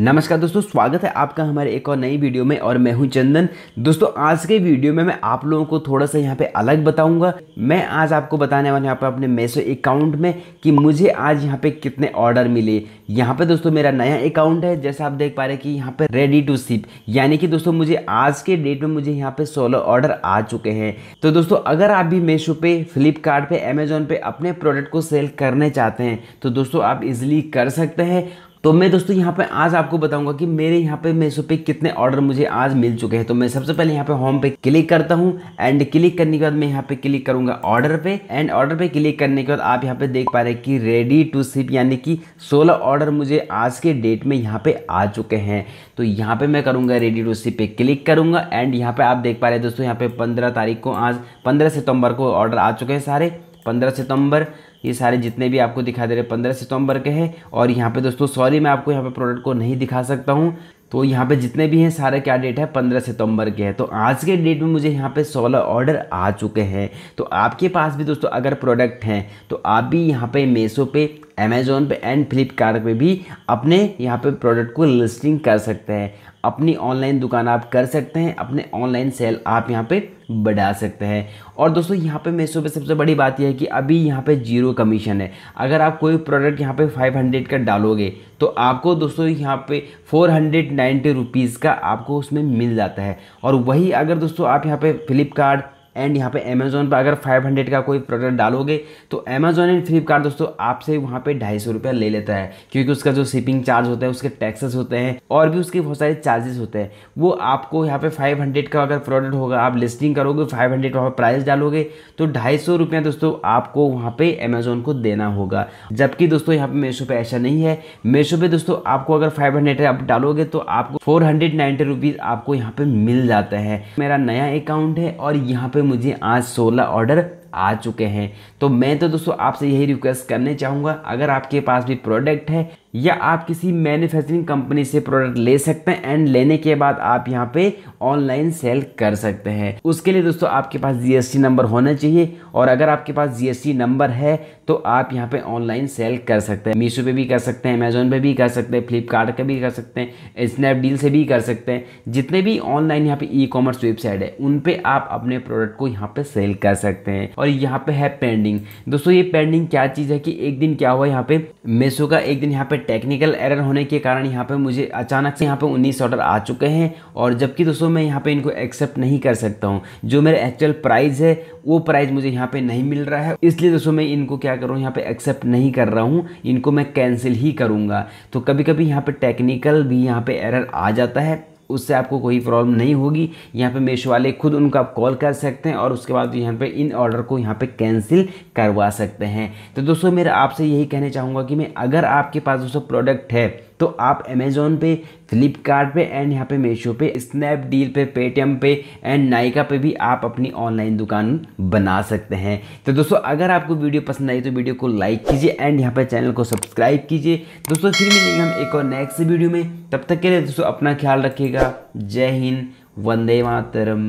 नमस्कार दोस्तों स्वागत है आपका हमारे एक और नई वीडियो में और मैं हूं चंदन दोस्तों आज के वीडियो में मैं आप लोगों को थोड़ा सा यहां पे अलग बताऊंगा मैं आज आपको बताने वाला हूं यहाँ पे अपने मेसो अकाउंट में कि मुझे आज यहां पे कितने ऑर्डर मिले यहाँ पे दोस्तों मेरा नया अकाउंट है जैसा आप देख पा रहे कि यहाँ पे रेडी टू सिप यानी कि दोस्तों मुझे आज के डेट में मुझे यहाँ पे सोलह ऑर्डर आ चुके हैं तो दोस्तों अगर आप भी मेशो पे फ्लिपकार्ट अमेजोन पे अपने प्रोडक्ट को सेल करने चाहते हैं तो दोस्तों आप इजिली कर सकते हैं तो मैं दोस्तों यहाँ पे आज आपको बताऊंगा कि मेरे यहाँ पे मेसो पे कितने ऑर्डर मुझे आज मिल चुके हैं तो मैं सबसे पहले यहाँ पे होम पे क्लिक करता हूँ एंड क्लिक करने के बाद मैं यहाँ पे क्लिक करूंगा ऑर्डर पे एंड ऑर्डर पे क्लिक करने के बाद आप यहाँ पे देख पा रहे हैं कि रेडी टू सिप यानी कि सोलह ऑर्डर मुझे आज के डेट में यहाँ पे आ चुके हैं तो यहाँ पे मैं करूँगा रेडी टू सिप पे क्लिक करूँगा एंड यहाँ पे आप देख पा रहे हैं दोस्तों यहाँ पे पंद्रह तारीख को आज पंद्रह सितम्बर को ऑर्डर आ चुके हैं सारे पंद्रह सितंबर ये सारे जितने भी आपको दिखा दे रहे पंद्रह सितंबर के हैं और यहाँ पे दोस्तों सॉरी मैं आपको यहाँ पे प्रोडक्ट को नहीं दिखा सकता हूँ तो यहाँ पे जितने भी हैं सारे क्या डेट है पंद्रह सितंबर के हैं तो आज के डेट में मुझे यहाँ पे सोलह ऑर्डर आ चुके हैं तो आपके पास भी दोस्तों अगर प्रोडक्ट हैं तो आप भी यहाँ पे मेसो पे अमेज़ोन पे एंड फ्लिपकार्ट पे भी अपने यहाँ पे प्रोडक्ट को लिस्टिंग कर सकते हैं अपनी ऑनलाइन दुकान आप कर सकते हैं अपने ऑनलाइन सेल आप यहाँ पे बढ़ा सकते हैं और दोस्तों यहाँ पे मेसो पे सबसे बड़ी बात यह है कि अभी यहाँ पे जीरो कमीशन है अगर आप कोई प्रोडक्ट यहाँ पे 500 का डालोगे तो आपको दोस्तों यहाँ पे 490 हंड्रेड का आपको उसमें मिल जाता है और वही अगर दोस्तों आप यहाँ पर फ्लिपकार्ट एंड यहाँ पे अमेजोन पर अगर 500 का कोई प्रोडक्ट डालोगे तो अमेजोन एंड फ्लिपकार्ट दोस्तों आपसे वहाँ पे ढाई सौ रुपया ले लेता है क्योंकि उसका जो शिपिंग चार्ज होता है उसके टैक्सेस होते हैं और भी उसके बहुत सारे चार्जेस होते हैं वो आपको यहाँ पे 500 का अगर प्रोडक्ट होगा आप लिस्टिंग करोगे 500 हंड्रेड वहाँ प्राइस डालोगे तो ढाई सौ रुपया दोस्तों आपको वहाँ पे अमेजोन को देना होगा जबकि दोस्तों यहाँ पे मेशो पे ऐसा नहीं है मेशो पे दोस्तों आपको अगर फाइव हंड्रेड आप डालोगे तो आपको फोर हंड्रेड रुपीज़ आपको यहाँ पे मिल जाता है मेरा नया अकाउंट है और यहाँ पे मुझे आज सोलह ऑर्डर आ चुके हैं तो मैं तो दोस्तों आपसे यही रिक्वेस्ट करने चाहूँगा अगर आपके पास भी प्रोडक्ट है या आप किसी मैन्युफैक्चरिंग कंपनी से प्रोडक्ट ले सकते हैं एंड लेने के बाद आप यहाँ पे ऑनलाइन सेल कर सकते हैं उसके लिए दोस्तों आपके पास जीएसटी नंबर होना चाहिए और अगर आपके पास जीएसटी नंबर है तो आप यहाँ पे ऑनलाइन सेल कर सकते हैं मीशो पे भी कर सकते हैं अमेजोन पे भी कर सकते हैं फ्लिपकार्ट का भी कर सकते हैं स्नैपडील से भी कर सकते हैं जितने भी ऑनलाइन यहाँ पे ई कॉमर्स वेबसाइट है उन पर आप अपने प्रोडक्ट को यहाँ पे सेल कर सकते हैं और यहाँ पे है पेंडिंग दोस्तों ये पेंडिंग क्या चीज़ है कि एक दिन क्या हुआ यहाँ पे मीशो का एक दिन यहाँ पे टेक्निकल एरर होने के कारण यहाँ पे मुझे अचानक से यहाँ पे 19 ऑर्डर आ चुके हैं और जबकि दोस्तों मैं यहाँ पे इनको एक्सेप्ट नहीं कर सकता हूँ जो मेरा एक्चुअल प्राइस है वो प्राइस मुझे यहाँ पे नहीं मिल रहा है इसलिए दोस्तों मैं इनको क्या कर रहा हूँ यहाँ पे एक्सेप्ट नहीं कर रहा हूँ इनको मैं कैंसिल ही करूँगा तो कभी कभी यहाँ पर टेक्निकल भी यहाँ पर एरर आ जाता है उससे आपको कोई प्रॉब्लम नहीं होगी यहाँ पे मेशो वाले खुद उनको आप कॉल कर सकते हैं और उसके बाद यहाँ पे इन ऑर्डर को यहाँ पे कैंसिल करवा सकते हैं तो दोस्तों मेरा आपसे यही कहना चाहूँगा कि मैं अगर आपके पास दोस्तों प्रोडक्ट है तो आप अमेजोन पे फ्लिपकार्ट पे एंड यहाँ पे मीशो पे स्नैपडील पे पेटीएम पे एंड नाइका पे भी आप अपनी ऑनलाइन दुकान बना सकते हैं तो दोस्तों अगर आपको वीडियो पसंद आई तो वीडियो को लाइक कीजिए एंड यहाँ पे चैनल को सब्सक्राइब कीजिए दोस्तों फिर मिलेंगे हम एक और नेक्स्ट वीडियो में तब तक के लिए दोस्तों अपना ख्याल रखिएगा जय हिंद वंदे मातरम